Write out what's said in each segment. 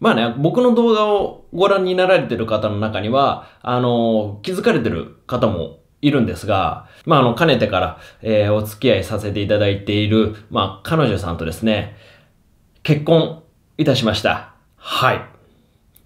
まあね、僕の動画をご覧になられてる方の中には、あの、気づかれてる方もいるんですが、まあ、あの、かねてから、えー、お付き合いさせていただいている、まあ、彼女さんとですね、結婚いたしました。はい。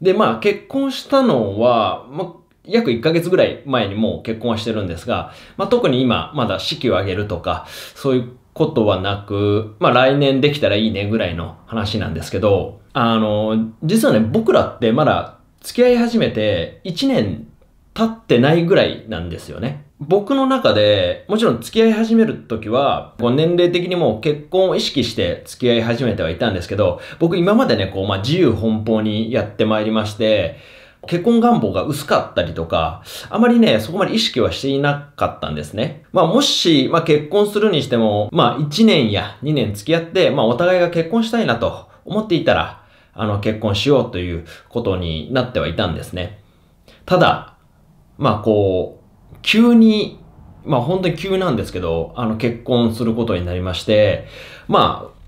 で、まあ、結婚したのは、まあ、約1ヶ月ぐらい前にもう結婚はしてるんですが、まあ、特に今、まだ式を挙げるとか、そういうことはなく、まあ、来年できたらいいねぐらいの話なんですけど、あの、実はね、僕らってまだ付き合い始めて1年経ってないぐらいなんですよね。僕の中で、もちろん付き合い始める時は、こう年齢的にも結婚を意識して付き合い始めてはいたんですけど、僕今までね、こう、まあ、自由奔放にやってまいりまして、結婚願望が薄かったりとか、あまりね、そこまで意識はしていなかったんですね。まあもし、まあ結婚するにしても、まあ1年や2年付き合って、まあお互いが結婚したいなと思っていたら、あの、結婚しようということになってはいたんですね。ただ、まあこう、急に、まあ本当に急なんですけど、あの結婚することになりまして、まあ、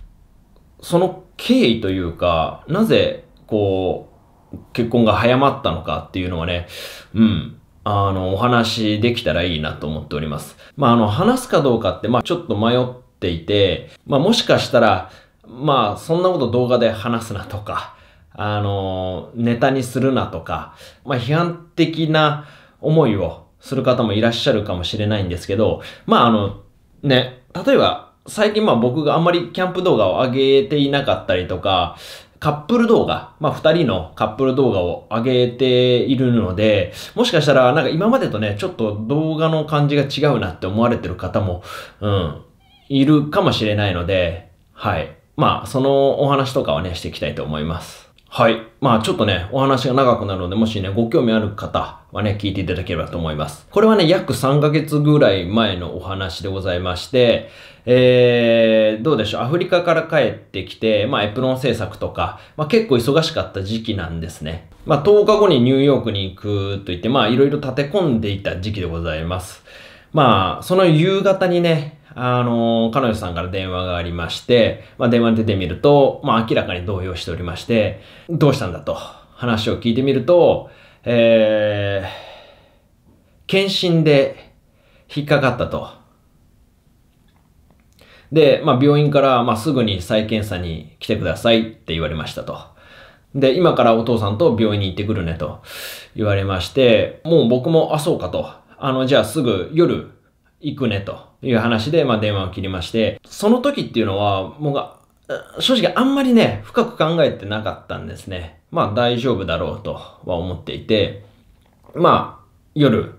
その経緯というか、なぜ、こう、結婚が早まったのかっていうのはね、うん、あの、お話できたらいいなと思っております。まあ、あの、話すかどうかって、まあ、ちょっと迷っていて、まあ、もしかしたら、まあ、そんなこと動画で話すなとか、あの、ネタにするなとか、まあ、批判的な思いをする方もいらっしゃるかもしれないんですけど、まあ、あの、ね、例えば、最近まあ僕があんまりキャンプ動画を上げていなかったりとか、カップル動画、まあ二人のカップル動画を上げているので、もしかしたらなんか今までとね、ちょっと動画の感じが違うなって思われてる方も、うん、いるかもしれないので、はい。まあ、そのお話とかはね、していきたいと思います。はい。まあちょっとね、お話が長くなるので、もしね、ご興味ある方はね、聞いていただければと思います。これはね、約3ヶ月ぐらい前のお話でございまして、えー、どうでしょう、アフリカから帰ってきて、まあエプロン制作とか、まあ結構忙しかった時期なんですね。まあ10日後にニューヨークに行くと言って、まあいろいろ立て込んでいた時期でございます。まあ、その夕方にね、あの、彼女さんから電話がありまして、まあ、電話に出てみると、まあ、明らかに動揺しておりまして、どうしたんだと話を聞いてみると、えー、検診で引っかかったと。で、まあ、病院から、まあ、すぐに再検査に来てくださいって言われましたと。で、今からお父さんと病院に行ってくるねと言われまして、もう僕も、あ、そうかと。あの、じゃあすぐ夜行くねという話で、まあ、電話を切りまして、その時っていうのは、もう正直あんまりね、深く考えてなかったんですね。まあ大丈夫だろうとは思っていて、まあ夜、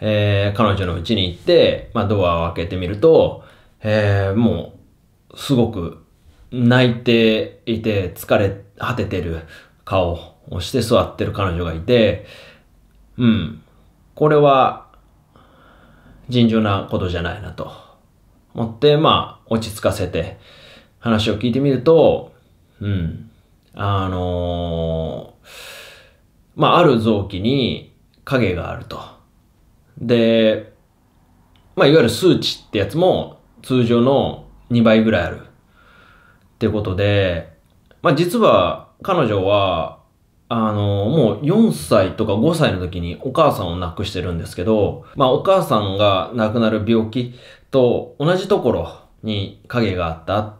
えー、彼女の家に行って、まあドアを開けてみると、えー、もうすごく泣いていて疲れ果ててる顔をして座ってる彼女がいて、うん、これは尋常なことじゃないなと思って、まあ、落ち着かせて話を聞いてみると、うん、あのー、まあ、ある臓器に影があると。で、まあ、いわゆる数値ってやつも通常の2倍ぐらいある。ってことで、まあ、実は彼女はあの、もう4歳とか5歳の時にお母さんを亡くしてるんですけど、まあお母さんが亡くなる病気と同じところに影があった。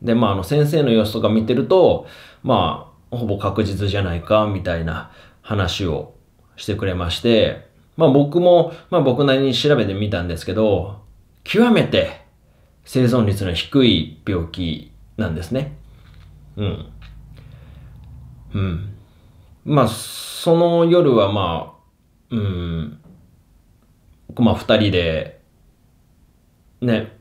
で、まああの先生の様子とか見てると、まあほぼ確実じゃないかみたいな話をしてくれまして、まあ僕も、まあ僕なりに調べてみたんですけど、極めて生存率の低い病気なんですね。うん。うん。まあ、その夜はまあ、うん、まあ二人で、ね、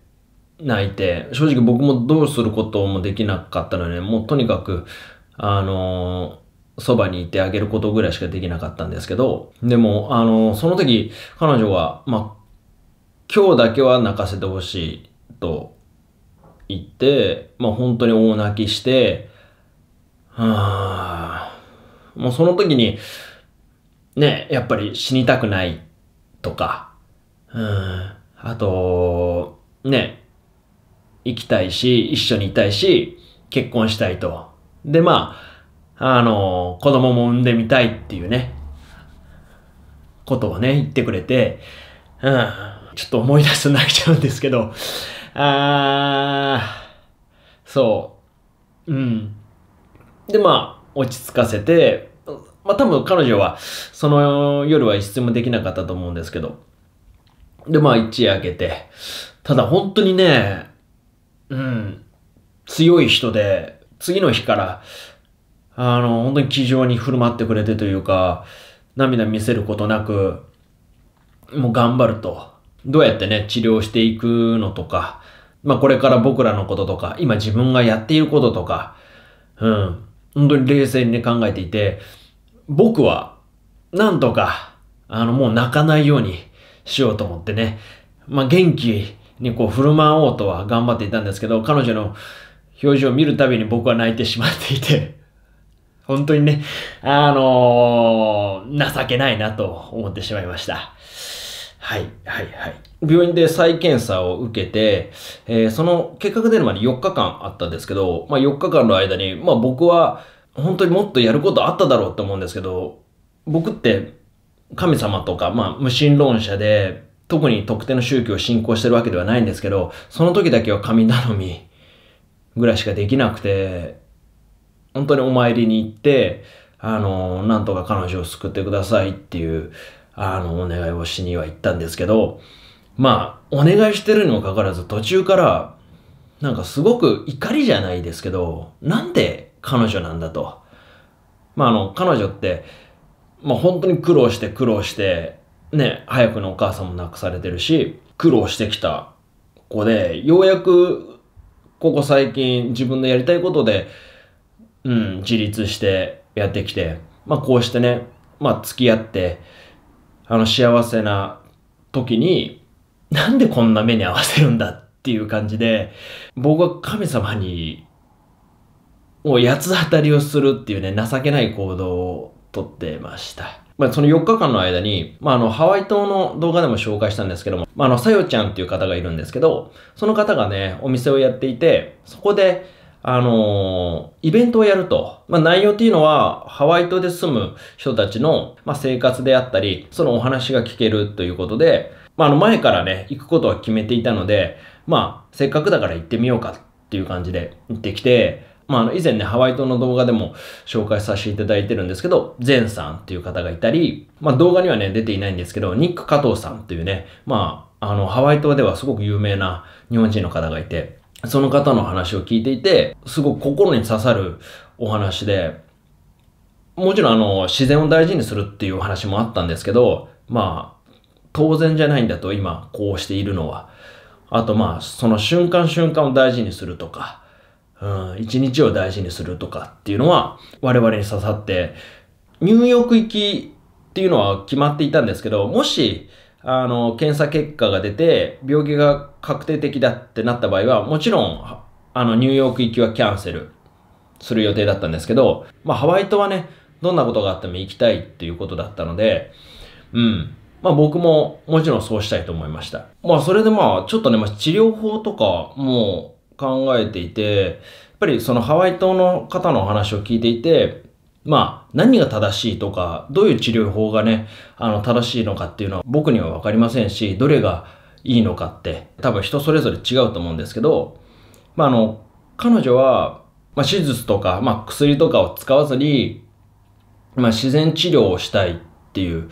泣いて、正直僕もどうすることもできなかったので、もうとにかく、あのー、そばにいてあげることぐらいしかできなかったんですけど、でも、あのー、その時、彼女は、まあ、今日だけは泣かせてほしいと言って、まあ本当に大泣きして、はぁ、もうその時に、ね、やっぱり死にたくないとか、うん、あと、ね、生きたいし、一緒にいたいし、結婚したいと。で、まあ、あの、子供も産んでみたいっていうね、ことをね、言ってくれて、うん、ちょっと思い出すと泣いちゃうんですけど、あー、そう、うん。で、まあ、落ち着かせて、まあ多分彼女はその夜は一睡もできなかったと思うんですけど。で、まあ一夜明けて、ただ本当にね、うん、強い人で、次の日から、あの、本当に気丈に振る舞ってくれてというか、涙見せることなく、もう頑張ると。どうやってね、治療していくのとか、まあこれから僕らのこととか、今自分がやっていることとか、うん。本当に冷静に考えていて、僕は、なんとか、あの、もう泣かないようにしようと思ってね、まあ、元気にこう、振る舞おうとは頑張っていたんですけど、彼女の表情を見るたびに僕は泣いてしまっていて、本当にね、あのー、情けないなと思ってしまいました。はい、はい、はい。病院で再検査を受けて、えー、その結果が出るまで4日間あったんですけど、まあ4日間の間に、まあ僕は本当にもっとやることあっただろうと思うんですけど、僕って神様とか、まあ無神論者で、特に特定の宗教を信仰してるわけではないんですけど、その時だけは神頼みぐらいしかできなくて、本当にお参りに行って、あの、なんとか彼女を救ってくださいっていう、あの、お願いをしには行ったんですけど、まあ、お願いしてるにもかかわらず途中から、なんかすごく怒りじゃないですけど、なんで彼女なんだと。まあ、あの、彼女って、まあ本当に苦労して苦労して、ね、早くのお母さんも亡くされてるし、苦労してきた子で、ようやく、ここ最近自分のやりたいことで、うん、自立してやってきて、まあこうしてね、まあ付き合って、あの、幸せな時に、なんでこんな目に合わせるんだっていう感じで、僕は神様に、もう八つ当たりをするっていうね、情けない行動をとってました。まあ、その4日間の間に、まあ、あの、ハワイ島の動画でも紹介したんですけども、まあ、あの、さよちゃんっていう方がいるんですけど、その方がね、お店をやっていて、そこで、あのイベントをやると。まあ、内容っていうのは、ハワイ島で住む人たちの、まあ、生活であったり、そのお話が聞けるということで、まあ、あの、前からね、行くことは決めていたので、まあ、せっかくだから行ってみようかっていう感じで行ってきて、まあ、あの、以前ね、ハワイ島の動画でも紹介させていただいてるんですけど、ゼンさんっていう方がいたり、まあ、動画にはね、出ていないんですけど、ニック加藤さんっていうね、まあ、あの、ハワイ島ではすごく有名な日本人の方がいて、その方の話を聞いていて、すごく心に刺さるお話で、もちろんあの、自然を大事にするっていう話もあったんですけど、まあ、当然じゃないんだと今こうしているのは。あとまあ、その瞬間瞬間を大事にするとか、うん、一日を大事にするとかっていうのは我々に刺さって、ニューヨーク行きっていうのは決まっていたんですけど、もし、あの、検査結果が出て、病気が確定的だってなった場合は、もちろん、あの、ニューヨーク行きはキャンセルする予定だったんですけど、まあ、ハワイ島はね、どんなことがあっても行きたいっていうことだったので、うん。まあ僕ももちろんそうしたいと思いました。まあそれでまあちょっとね、まあ、治療法とかも考えていて、やっぱりそのハワイ島の方の話を聞いていて、まあ、何が正しいとか、どういう治療法がね、あの、正しいのかっていうのは僕にはわかりませんし、どれがいいのかって、多分人それぞれ違うと思うんですけど、まあ、あの、彼女は、まあ、手術とか、まあ、薬とかを使わずに、まあ、自然治療をしたいっていう、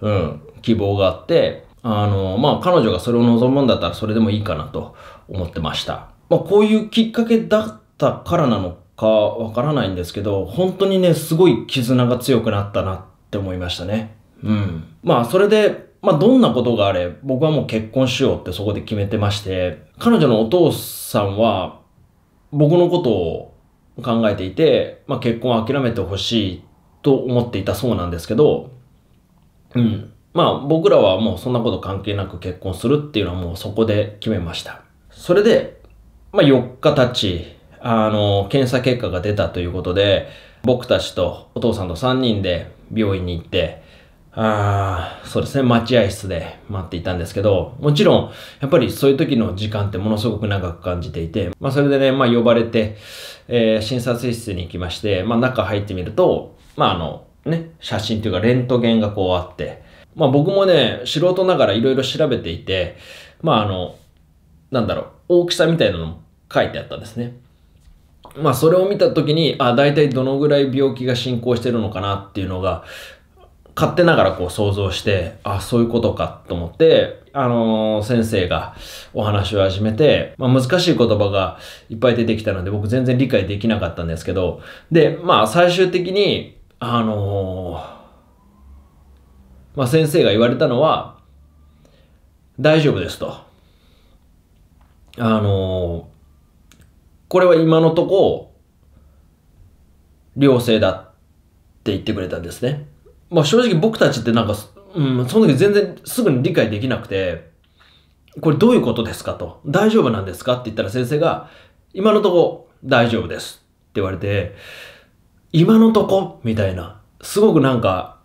うん、希望があって、あの、まあ、彼女がそれを望むんだったらそれでもいいかなと思ってました。まあ、こういうきっかけだったからなのかわからないんですけど、本当にね、すごい絆が強くなったなって思いましたね。うん。まあ、それで、まあ、どんなことがあれ、僕はもう結婚しようってそこで決めてまして、彼女のお父さんは、僕のことを考えていて、まあ、結婚を諦めてほしいと思っていたそうなんですけど、うん。まあ、僕らはもうそんなこと関係なく結婚するっていうのはもうそこで決めました。それで、まあ、4日経ち、あの、検査結果が出たということで、僕たちとお父さんと3人で病院に行って、あそうですね、待合室で待っていたんですけど、もちろん、やっぱりそういう時の時間ってものすごく長く感じていて、まあそれでね、まあ呼ばれて、えー、診察室に行きまして、まあ中入ってみると、まああの、ね、写真というかレントゲンがこうあって、まあ僕もね、素人ながらいろいろ調べていて、まああの、なんだろう、大きさみたいなのも書いてあったんですね。まあそれを見た時に、あ、大体どのぐらい病気が進行してるのかなっていうのが、勝手ながらこう想像して、あ、そういうことかと思って、あのー、先生がお話を始めて、まあ、難しい言葉がいっぱい出てきたので、僕全然理解できなかったんですけど、で、まあ最終的に、あのー、まあ先生が言われたのは、大丈夫ですと。あのこれは今のとこ、良性だって言ってくれたんですね。まあ正直僕たちってなんか、うん、その時全然すぐに理解できなくて、これどういうことですかと。大丈夫なんですかって言ったら先生が、今のとこ大丈夫ですって言われて、今のとこみたいな。すごくなんか、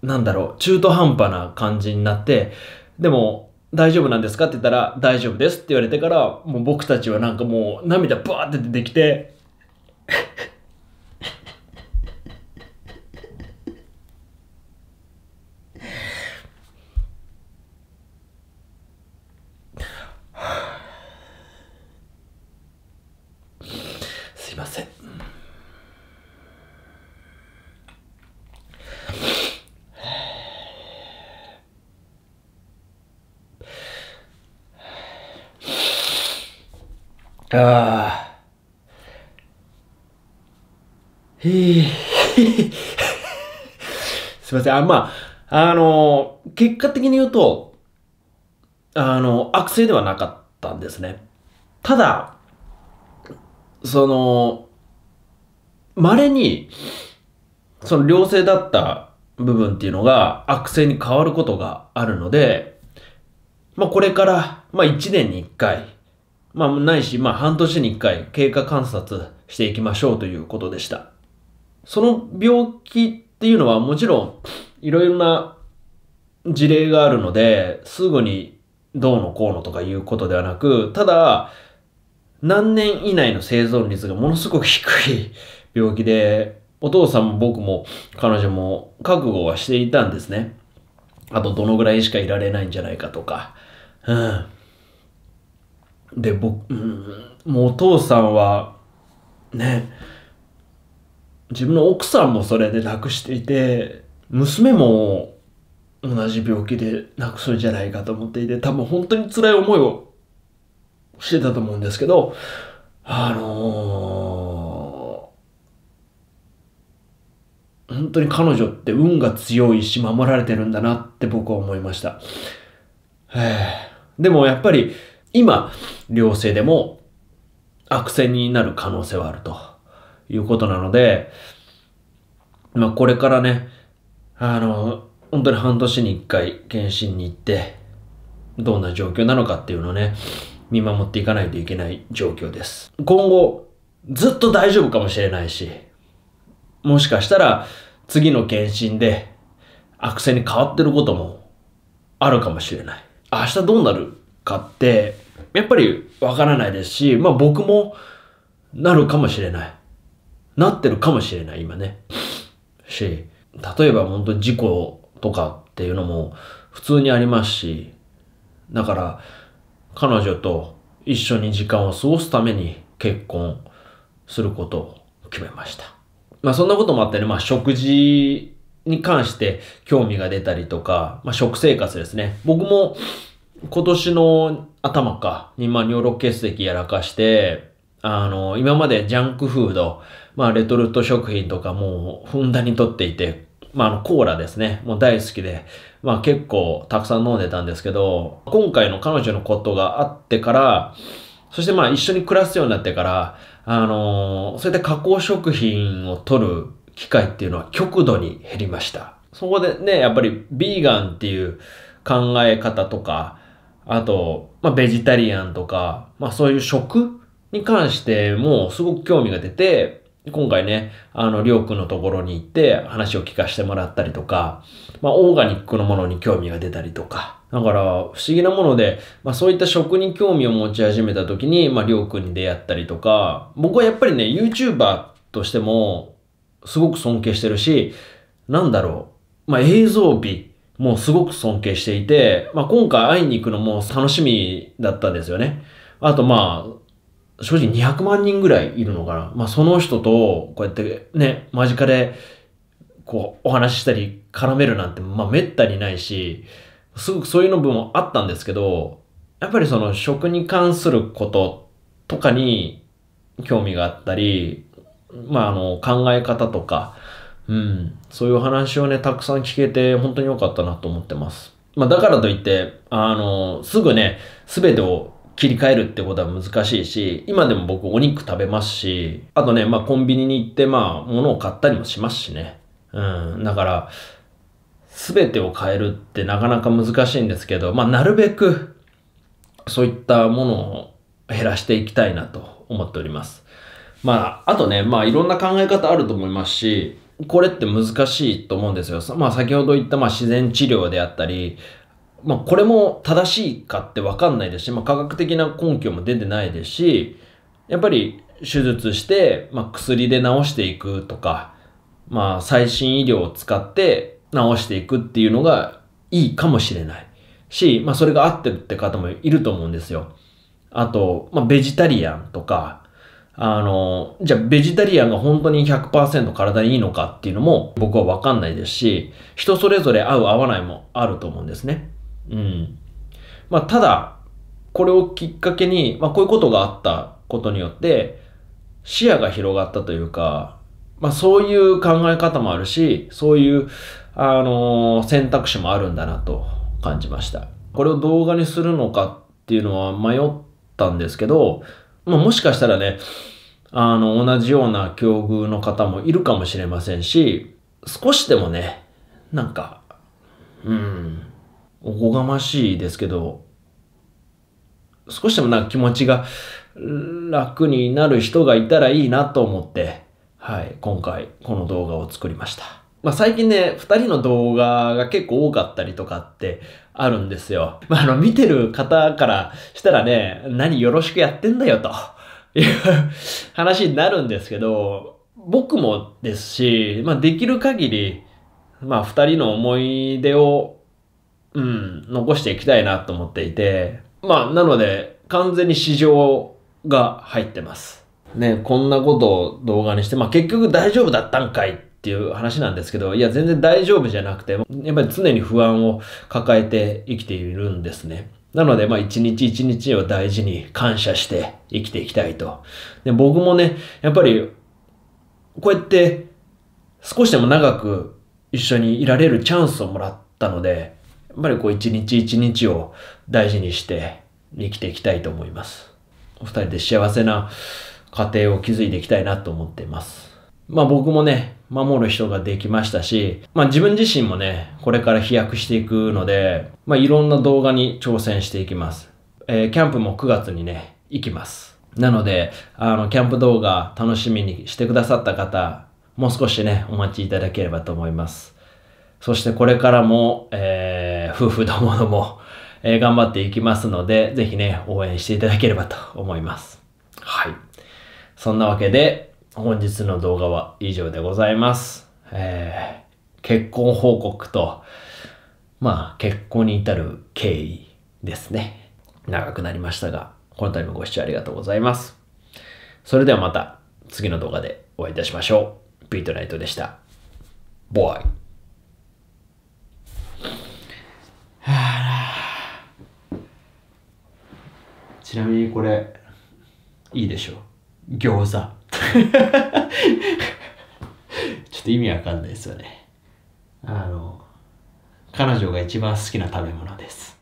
なんだろう、中途半端な感じになって、でも、大丈夫なんですかって言ったら、大丈夫ですって言われてから、もう僕たちはなんかもう涙バーって出てきて、ああ。すいません。あ、まあ、あの結果的に言うと、あの悪性ではなかったんですね。ただ、その、稀に、その良性だった部分っていうのが悪性に変わることがあるので、まあこれから、まあ1年に1回、まあ、ないし、まあ、半年に一回経過観察していきましょうということでした。その病気っていうのはもちろん、いろいろな事例があるので、すぐにどうのこうのとかいうことではなく、ただ、何年以内の生存率がものすごく低い病気で、お父さんも僕も彼女も覚悟はしていたんですね。あとどのぐらいしかいられないんじゃないかとか。うん。で僕、うん、もうお父さんはね自分の奥さんもそれで亡くしていて娘も同じ病気で亡くすんじゃないかと思っていて多分本当に辛い思いをしてたと思うんですけどあのー、本当に彼女って運が強いし守られてるんだなって僕は思いました。でもやっぱり今、良性でも悪戦になる可能性はあるということなので、まあこれからね、あの、本当に半年に一回検診に行って、どんな状況なのかっていうのをね、見守っていかないといけない状況です。今後、ずっと大丈夫かもしれないし、もしかしたら次の検診で悪性に変わってることもあるかもしれない。明日どうなるかってやっぱりわからないですし、まあ僕もなるかもしれない。なってるかもしれない、今ね。し、例えば本当に事故とかっていうのも普通にありますし、だから彼女と一緒に時間を過ごすために結婚することを決めました。まあそんなこともあってね、まあ食事に関して興味が出たりとか、まあ食生活ですね。僕も今年の頭か、に、まあ、尿路結石やらかして、あの、今までジャンクフード、まあ、レトルト食品とかもう、ふんだんにとっていて、まあ、あの、コーラですね。もう大好きで、まあ、結構たくさん飲んでたんですけど、今回の彼女のことがあってから、そしてまあ、一緒に暮らすようになってから、あの、そうやって加工食品を取る機会っていうのは極度に減りました。そこでね、やっぱりビーガンっていう考え方とか、あと、まあ、ベジタリアンとか、まあ、そういう食に関してもすごく興味が出て、今回ね、あの、りょうくんのところに行って話を聞かせてもらったりとか、まあ、オーガニックのものに興味が出たりとか、だから、不思議なもので、まあ、そういった食に興味を持ち始めた時に、まあ、りょうくんに出会ったりとか、僕はやっぱりね、YouTuber としても、すごく尊敬してるし、なんだろう、まあ、映像美もうすごく尊敬していて、まあ、今回会いに行くのも楽しみだったんですよね。あとまあ、正直200万人ぐらいいるのかな。まあ、その人と、こうやってね、間近で、こう、お話ししたり、絡めるなんて、まあ、めったにないし、すごくそういうの分もあったんですけど、やっぱりその食に関することとかに興味があったり、まあ、あの、考え方とか、うん、そういう話をね、たくさん聞けて、本当に良かったなと思ってます。まあ、だからといって、あの、すぐね、すべてを切り替えるってことは難しいし、今でも僕お肉食べますし、あとね、まあ、コンビニに行って、まあ、物を買ったりもしますしね。うん、だから、すべてを変えるってなかなか難しいんですけど、まあ、なるべく、そういったものを減らしていきたいなと思っております。まあ、あとね、まあ、いろんな考え方あると思いますし、これって難しいと思うんですよ。まあ先ほど言ったまあ自然治療であったり、まあこれも正しいかってわかんないですし、まあ科学的な根拠も出てないですし、やっぱり手術して、まあ薬で治していくとか、まあ最新医療を使って治していくっていうのがいいかもしれないし、まあそれが合ってるって方もいると思うんですよ。あと、まあベジタリアンとか、あの、じゃあベジタリアンが本当に100%体にいいのかっていうのも僕はわかんないですし、人それぞれ合う合わないもあると思うんですね。うん。まあ、ただ、これをきっかけに、まあ、こういうことがあったことによって、視野が広がったというか、まあ、そういう考え方もあるし、そういう、あのー、選択肢もあるんだなと感じました。これを動画にするのかっていうのは迷ったんですけど、まあ、もしかしたらね、あの、同じような境遇の方もいるかもしれませんし、少しでもね、なんか、うん、おこがましいですけど、少しでもなんか気持ちが楽になる人がいたらいいなと思って、はい、今回この動画を作りました。まあ、最近ね、二人の動画が結構多かったりとかってあるんですよ。まあ、あの、見てる方からしたらね、何よろしくやってんだよという 話になるんですけど、僕もですし、まあ、できる限り、まあ、二人の思い出を、うん、残していきたいなと思っていて、まあ、なので、完全に市場が入ってます。ね、こんなことを動画にして、まあ、結局大丈夫だったんかいっていう話なんですけど、いや、全然大丈夫じゃなくて、やっぱり常に不安を抱えて生きているんですね。なので、まあ、一日一日を大事に感謝して生きていきたいと。で、僕もね、やっぱり、こうやって、少しでも長く一緒にいられるチャンスをもらったので、やっぱりこう一日一日を大事にして生きていきたいと思います。お二人で幸せな家庭を築いていきたいなと思っています。まあ僕もね、守る人ができましたし、まあ自分自身もね、これから飛躍していくので、まあいろんな動画に挑戦していきます。えー、キャンプも9月にね、行きます。なので、あの、キャンプ動画楽しみにしてくださった方、もう少しね、お待ちいただければと思います。そしてこれからも、えー、夫婦どものも、えー、頑張っていきますので、ぜひね、応援していただければと思います。はい。そんなわけで、本日の動画は以上でございます。えー、結婚報告と、まあ、結婚に至る経緯ですね。長くなりましたが、この度もご視聴ありがとうございます。それではまた次の動画でお会いいたしましょう。ビートナイトでした。ボーイ。ちなみにこれ、いいでしょう。餃子。ちょっと意味わかんないですよね。あの、彼女が一番好きな食べ物です。